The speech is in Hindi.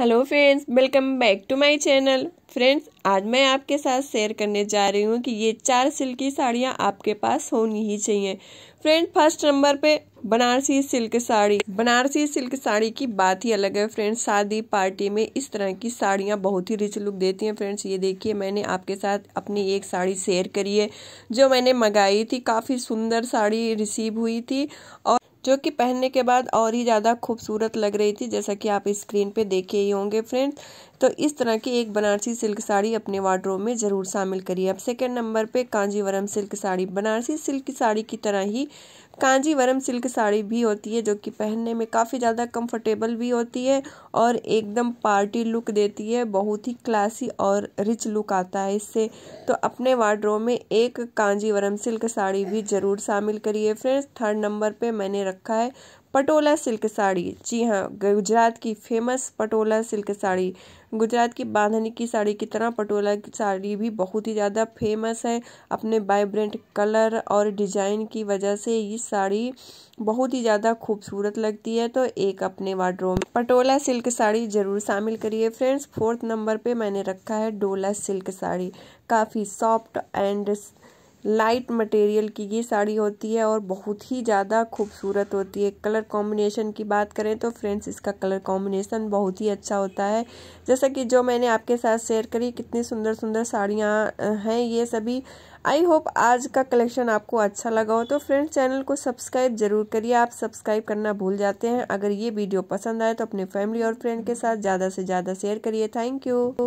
hello friends welcome back to my channel friends आज मैं आपके साथ शेयर करने जा रही हूँ कि ये चार सिल्क की साड़ियाँ आपके पास होनी ही चाहिए फ्रेंड फर्स्ट नंबर पे बनारसी सिल्क साड़ी बनारसी सिल्क साड़ी की बात ही अलग है फ्रेंड्स शादी पार्टी में इस तरह की साड़ियाँ बहुत ही रिच लुक देती हैं फ्रेंड्स ये देखिए मैंने आपके साथ अपनी एक साड़ी शेयर करी है जो मैंने मंगाई थी काफ़ी सुंदर साड़ी रिसीव हुई थी और जो कि पहनने के बाद और ही ज़्यादा खूबसूरत लग रही थी जैसा कि आप स्क्रीन पे देखे ही होंगे फ्रेंड्स तो इस तरह की एक बनारसी सिल्क साड़ी अपने वार्ड्रोब में ज़रूर शामिल करिए अब सेकेंड नंबर पे कांजीवरम सिल्क साड़ी बनारसी सिल्क साड़ी की तरह ही कांजीवरम सिल्क साड़ी भी होती है जो कि पहनने में काफ़ी ज़्यादा कंफर्टेबल भी होती है और एकदम पार्टी लुक देती है बहुत ही क्लासी और रिच लुक आता है इससे तो अपने वार्ड्रोब में एक कांजीवरम सिल्क साड़ी भी ज़रूर शामिल करिए फ्रेंड्स थर्ड नंबर पर मैंने रखा है पटोला सिल्क साड़ी जी हाँ गुजरात की फेमस पटोला सिल्क साड़ी गुजरात की बांधनी की साड़ी की तरह पटोला की साड़ी भी बहुत ही ज़्यादा फेमस है अपने वाइब्रेंट कलर और डिजाइन की वजह से ये साड़ी बहुत ही ज़्यादा खूबसूरत लगती है तो एक अपने वार्ड्रोम में पटोला सिल्क साड़ी ज़रूर शामिल करिए फ्रेंड्स फोर्थ नंबर पर मैंने रखा है डोला सिल्क साड़ी काफ़ी सॉफ्ट एंड लाइट मटेरियल की ये साड़ी होती है और बहुत ही ज़्यादा खूबसूरत होती है कलर कॉम्बिनेशन की बात करें तो फ्रेंड्स इसका कलर कॉम्बिनेशन बहुत ही अच्छा होता है जैसा कि जो मैंने आपके साथ शेयर करी कितनी सुंदर सुंदर साड़ियाँ हैं ये सभी आई होप आज का कलेक्शन आपको अच्छा लगा हो तो फ्रेंड्स चैनल को सब्सक्राइब जरूर करिए आप सब्सक्राइब करना भूल जाते हैं अगर ये वीडियो पसंद आए तो अपने फैमिली और फ्रेंड के साथ ज़्यादा से ज़्यादा शेयर करिए थैंक यू